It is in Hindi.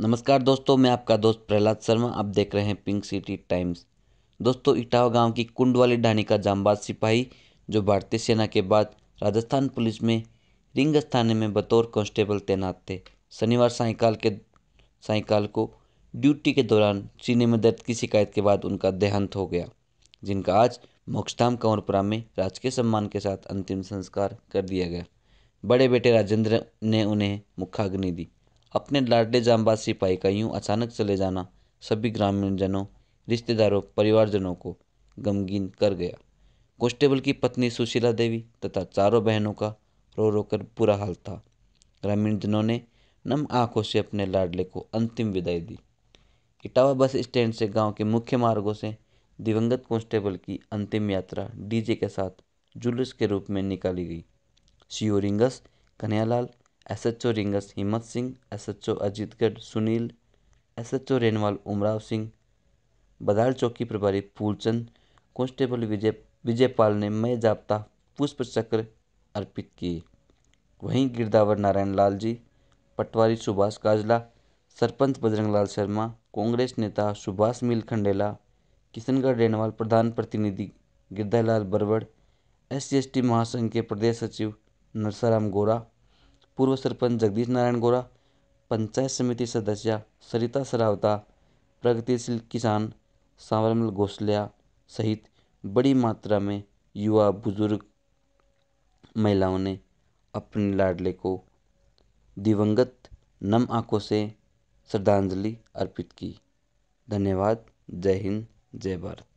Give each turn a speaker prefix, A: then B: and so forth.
A: नमस्कार दोस्तों मैं आपका दोस्त प्रहलाद शर्मा आप देख रहे हैं पिंक सिटी टाइम्स दोस्तों इटावा गांव की कुंड वाली ढाणी का जामबाज सिपाही जो भारतीय सेना के बाद राजस्थान पुलिस में रिंग थाने में बतौर कांस्टेबल तैनात थे शनिवार सायकाल के सायकाल को ड्यूटी के दौरान सीने में दर्द की शिकायत के बाद उनका देहांत हो गया जिनका आज मोक्षधाम कंवरपुरा में राजकीय सम्मान के साथ अंतिम संस्कार कर दिया गया बड़े बेटे राजेंद्र ने उन्हें मुखाग्नि दी अपने लाडले जाम्बाज सिपाही का यूँ अचानक चले जाना सभी ग्रामीणजनों रिश्तेदारों परिवारजनों को गमगीन कर गया कॉन्स्टेबल की पत्नी सुशीला देवी तथा चारों बहनों का रो रो कर बुरा हाल था ग्रामीणजनों ने नम आंखों से अपने लाडले को अंतिम विदाई दी इटावा बस स्टैंड से गांव के मुख्य मार्गों से दिवंगत कॉन्स्टेबल की अंतिम यात्रा डीजे के साथ जुलूस के रूप में निकाली गई Ringas Kanyalal S H O Ringas Himmat Singh S H O Ajitgarh Sunil S H O Renwal Umrao Singh Badal चौकी प्रभारी फूलचंद कांस्टेबल विजय विजयपाल ने मय जाप्ता पुष्प चक्र अर्पित किए वहीं गिरदावर नारायण लाल जी पटवारी सुभाष काजला सरपंच बजरंगलाल शर्मा कांग्रेस नेता सुभाष मिल खंडेला किशनगढ़ रेनवाल प्रधान प्रतिनिधि गिरधरलाल बरवड़ एस सी महासंघ के प्रदेश सचिव नरसाराम गोरा पूर्व सरपंच जगदीश नारायण गोरा पंचायत समिति सदस्य सरिता सरावता प्रगतिशील किसान सावरमल घोसल्या सहित बड़ी मात्रा में युवा बुजुर्ग महिलाओं ने अपने लाडले को दिवंगत नम आँखों से श्रद्धांजलि अर्पित की धन्यवाद जय हिंद
B: जय भारत